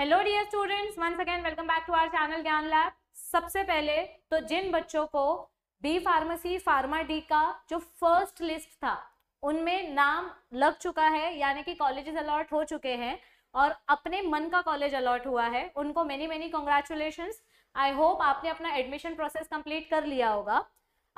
hello dear students once again welcome back to our channel Gyan Lab सबसे पहले तो जिन बच्चों को बी फार्मेसी फार्मा डी का जो फर्स्ट लिस्ट था उनमें नाम लग चुका है यानी कि कॉलेजेस अलॉट हो चुके हैं और अपने मन का कॉलेज अलॉट हुआ है उनको many many congratulation I hope आपने अपना एडमिशन प्रोसेस कंप्लीट कर लिया होगा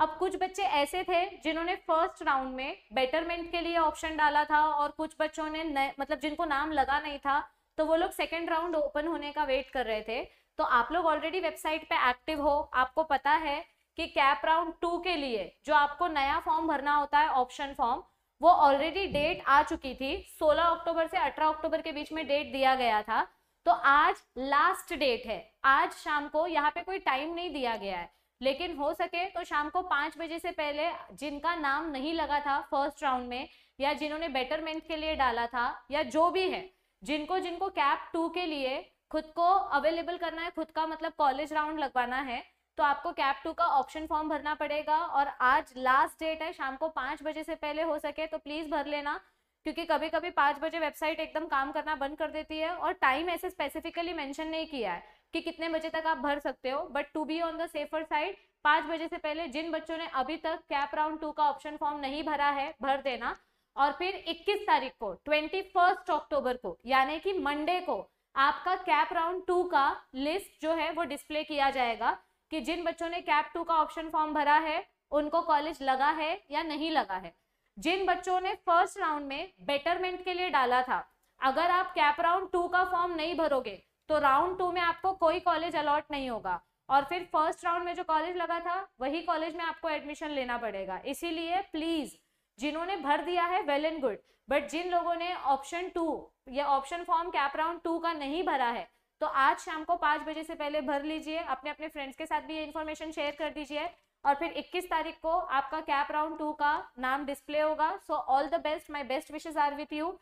अब कुछ बच्चे ऐसे थे जिन्होंने फर्स्ट राउंड में बेटरमेंट के लिए ऑप्शन डाला था और कुछ बच्चों ने मतलब जिनको नाम लगा नहीं था तो वो लोग सेकेंड राउंड ओपन होने का वेट कर रहे थे तो आप लोग ऑलरेडी वेबसाइट पे एक्टिव हो आपको पता है कि कैप राउंड टू के लिए जो आपको नया फॉर्म भरना होता है ऑप्शन फॉर्म वो ऑलरेडी डेट आ चुकी थी 16 अक्टूबर से 18 अक्टूबर के बीच में डेट दिया गया था तो आज लास्ट डेट है आज शाम को यहाँ पे कोई टाइम नहीं दिया गया है लेकिन हो सके तो शाम को पांच बजे से पहले जिनका नाम नहीं लगा था फर्स्ट राउंड में या जिन्होंने बेटरमेंट के लिए डाला था या जो भी है जिनको जिनको कैप टू के लिए खुद को अवेलेबल करना है खुद का मतलब कॉलेज राउंड लगवाना है तो आपको कैप टू का ऑप्शन फॉर्म भरना पड़ेगा और आज लास्ट डेट है शाम को पाँच बजे से पहले हो सके तो प्लीज़ भर लेना क्योंकि कभी कभी पाँच बजे वेबसाइट एकदम काम करना बंद कर देती है और टाइम ऐसे स्पेसिफिकली मेंशन नहीं किया है कि कितने बजे तक आप भर सकते हो but to be on the safer side पाँच बजे से पहले जिन बच्चों ने अभी तक कैप राउंड टू का ऑप्शन फॉर्म नहीं भरा है भर देना और फिर 21 तारीख को 21 अक्टूबर को यानी कि मंडे को आपका कैप राउंड टू का लिस्ट जो है वो डिस्प्ले किया जाएगा कि जिन बच्चों ने कैप टू का ऑप्शन फॉर्म भरा है उनको कॉलेज लगा है या नहीं लगा है जिन बच्चों ने फर्स्ट राउंड में बेटरमेंट के लिए डाला था अगर आप कैप राउंड टू का फॉर्म नहीं भरोगे तो राउंड टू में आपको कोई कॉलेज अलॉट नहीं होगा और फिर फर्स्ट राउंड में जो कॉलेज लगा था वही कॉलेज में आपको एडमिशन लेना पड़ेगा इसीलिए प्लीज़ जिन्होंने भर दिया है वेल एंड गुड बट जिन लोगों ने ऑप्शन टू या option form CAP round two का नहीं भरा है तो आज शाम को पाँच बजे से पहले भर लीजिए अपने अपने फ्रेंड्स के साथ भी ये इन्फॉर्मेशन शेयर कर दीजिए और फिर 21 तारीख को आपका कैप राउंड टू का नाम डिस्प्ले होगा so all the best my best wishes are with you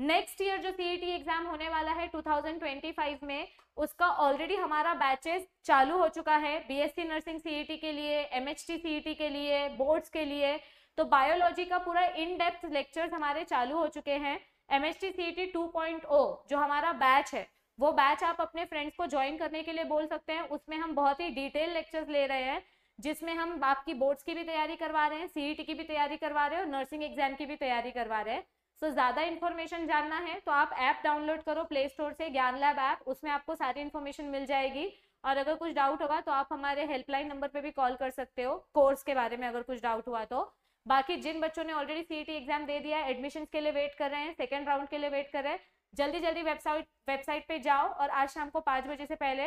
next year जो सीईटी एग्जाम e होने वाला है 2025 में उसका ऑलरेडी हमारा बैचेस चालू हो चुका है बीएससी नर्सिंग सीईटी के लिए एमएचटी सीईटी e के लिए बोर्ड्स के लिए तो बायोलॉजी का पूरा इन डेप्थ लेक्चर्स हमारे चालू हो चुके हैं M S T C T two point O जो हमारा बैच है वो बैच आप अपने फ्रेंड्स को ज्वाइन करने के लिए बोल सकते हैं उसमें हम बहुत ही डिटेल लेक्चर्स ले रहे हैं जिसमें हम आपकी बोर्ड्स की भी तैयारी करवा रहे हैं सी e की भी तैयारी करवा रहे हैं और नर्सिंग एग्जाम की भी तैयारी करवा रहे हैं सो so, ज़्यादा इन्फॉर्मेशन जानना है तो आप ऐप डाउनलोड करो प्ले स्टोर से ज्ञान लैब ऐप उसमें आपको सारी इन्फॉर्मेशन मिल जाएगी और अगर कुछ डाउट होगा तो आप हमारे हेल्पलाइन नंबर पर भी कॉल कर सकते हो कोर्स के बारे में अगर कुछ डाउट हुआ तो बाकी जिन बच्चों ने ऑलरेडी सीईटी एग्जाम दे दिया है एडमिशन के लिए वेट कर रहे हैं सेकेंड राउंड के लिए वेट कर रहे हैं जल्दी जल्दी वेबसाइट वेबसाइट पे जाओ और आज शाम को पाँच बजे से पहले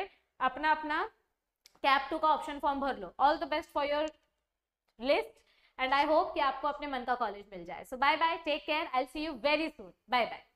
अपना अपना कैप टू का ऑप्शन फॉर्म भर लो all the best for your list and I hope कि आपको अपने मन का कॉलेज मिल जाए so bye bye take care I see you very soon bye bye